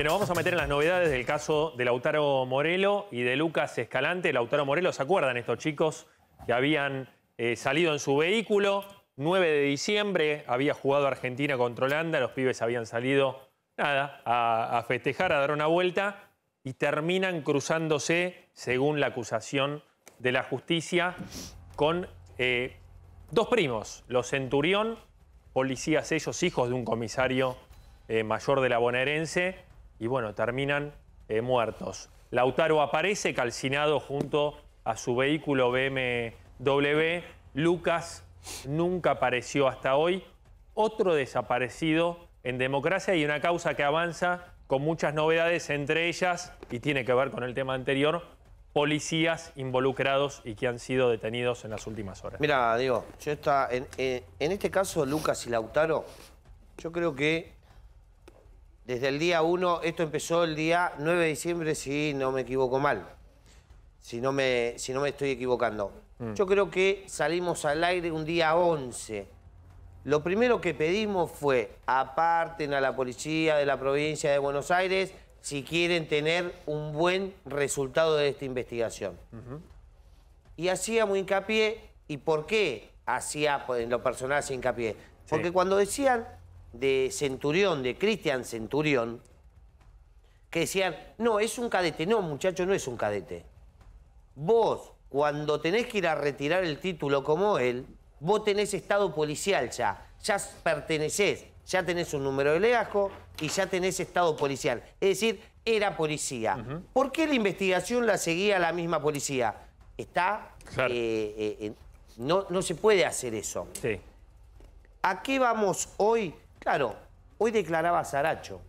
Bueno, vamos a meter en las novedades del caso de Lautaro Morelo y de Lucas Escalante. Lautaro Morelo, ¿se acuerdan estos chicos que habían eh, salido en su vehículo? 9 de diciembre había jugado Argentina contra Holanda, los pibes habían salido, nada, a, festejar, a dar una vuelta y terminan cruzándose, según la acusación de la justicia, con eh, dos primos, los Centurión, policías ellos, hijos de un comisario eh, mayor de la bonaerense, y bueno, terminan eh, muertos. Lautaro aparece calcinado junto a su vehículo BMW. Lucas nunca apareció hasta hoy. Otro desaparecido en democracia y una causa que avanza con muchas novedades, entre ellas, y tiene que ver con el tema anterior, policías involucrados y que han sido detenidos en las últimas horas. Mira, digo, yo está, eh, en este caso, Lucas y Lautaro, yo creo que desde el día 1, esto empezó el día 9 de diciembre, si no me equivoco mal, si no me, si no me estoy equivocando. Mm. Yo creo que salimos al aire un día 11. Lo primero que pedimos fue, aparten a la policía de la provincia de Buenos Aires si quieren tener un buen resultado de esta investigación. Y hacíamos hincapié, ¿y por qué hacía en lo personal hincapié? Porque cuando decían de Centurión, de Cristian Centurión, que decían, no, es un cadete. No, muchacho, no es un cadete. Vos, cuando tenés que ir a retirar el título como él, vos tenés estado policial ya, ya pertenecés, ya tenés un número de legajo y ya tenés estado policial. Es decir, era policía. ¿Por qué la investigación la seguía la misma policía? Está... Eh, eh, no, no se puede hacer eso. Sí. ¿A qué vamos hoy Claro, hoy declaraba Saracho.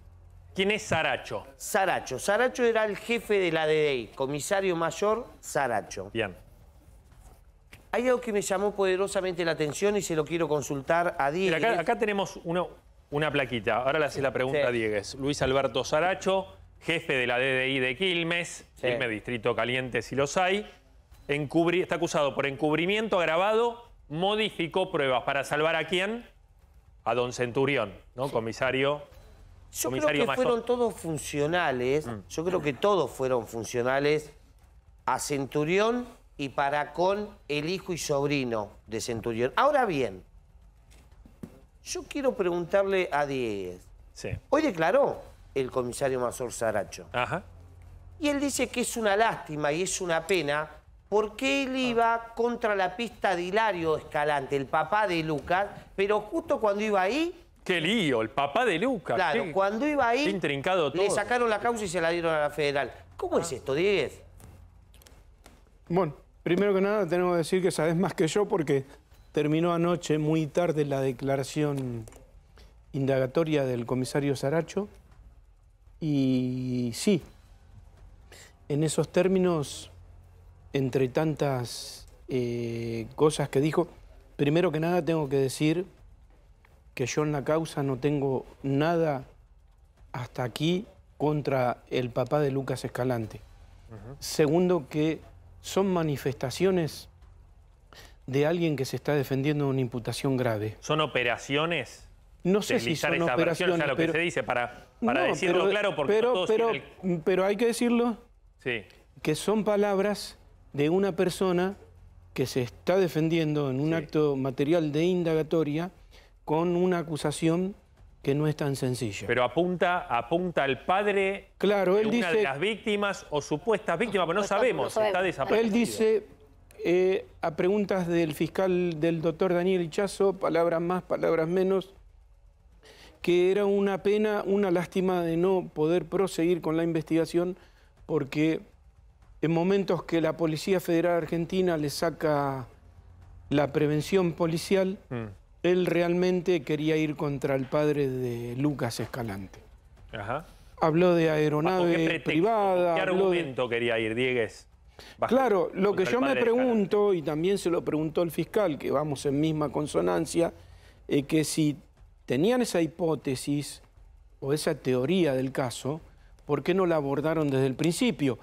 ¿Quién es Saracho? Saracho. Saracho era el jefe de la DDI, comisario mayor Saracho. Bien. Hay algo que me llamó poderosamente la atención y se lo quiero consultar a Diego. Acá, tenemos una plaquita. Ahora le haces la pregunta a Diegues. Luis Alberto Saracho, jefe de la DDI de Quilmes, Quilmes Distrito Caliente si los hay, encubri, está acusado por encubrimiento agravado, modificó pruebas para salvar a quién? a don Centurión, ¿no? Comisario. Yo creo que fueron todos funcionales. Mm. Yo creo que todos fueron funcionales a Centurión y para con el hijo y sobrino de Centurión. Ahora bien, yo quiero preguntarle a Diez. Sí. Hoy declaró el comisario Mazor Saracho. Ajá. Y él dice que es una lástima y es una pena ¿Por qué él ah. iba contra la pista de Hilario Escalante, el papá de Lucas? Pero justo cuando iba ahí... ¡Qué lío! El papá de Lucas. Claro, cuando iba ahí... Todo. Le sacaron la causa y se la dieron a la federal. ¿Cómo es ah. esto, Diegues? Bueno, primero que nada tenemos que decir que sabes más que yo porque terminó anoche muy tarde la declaración indagatoria del comisario Saracho. Y sí, en esos términos entre tantas eh, cosas que dijo, primero que nada tengo que decir que yo en la causa no tengo nada hasta aquí contra el papá de Lucas Escalante. Segundo, que son manifestaciones de alguien que se está defendiendo de una imputación grave. ¿Son operaciones? No sé si son operaciones. lo que se dice, para, para decirlo claro, porque pero, pero, pero hay que decirlo. Que son palabras de una persona que se está defendiendo en un acto material de indagatoria con una acusación que no es tan sencilla. Pero apunta, apunta al padre claro, de una de las víctimas o supuestas víctimas, pero no sabemos, está desaparecido. Él dice, eh, a preguntas del fiscal, del doctor Daniel Chazo, palabras más, palabras menos, que era una pena, una lástima de no poder proseguir con la investigación porque en momentos que la Policía Federal Argentina le saca la prevención policial, mm. él realmente quería ir contra el padre de Lucas Escalante. Ajá. Habló de aeronave privada. ¿Qué argumento quería ir, Diegues? claro, lo que yo me pregunto, y también se lo preguntó el fiscal, que vamos en misma consonancia, es eh, que si tenían esa hipótesis o esa teoría del caso, ¿por qué no la abordaron desde el principio?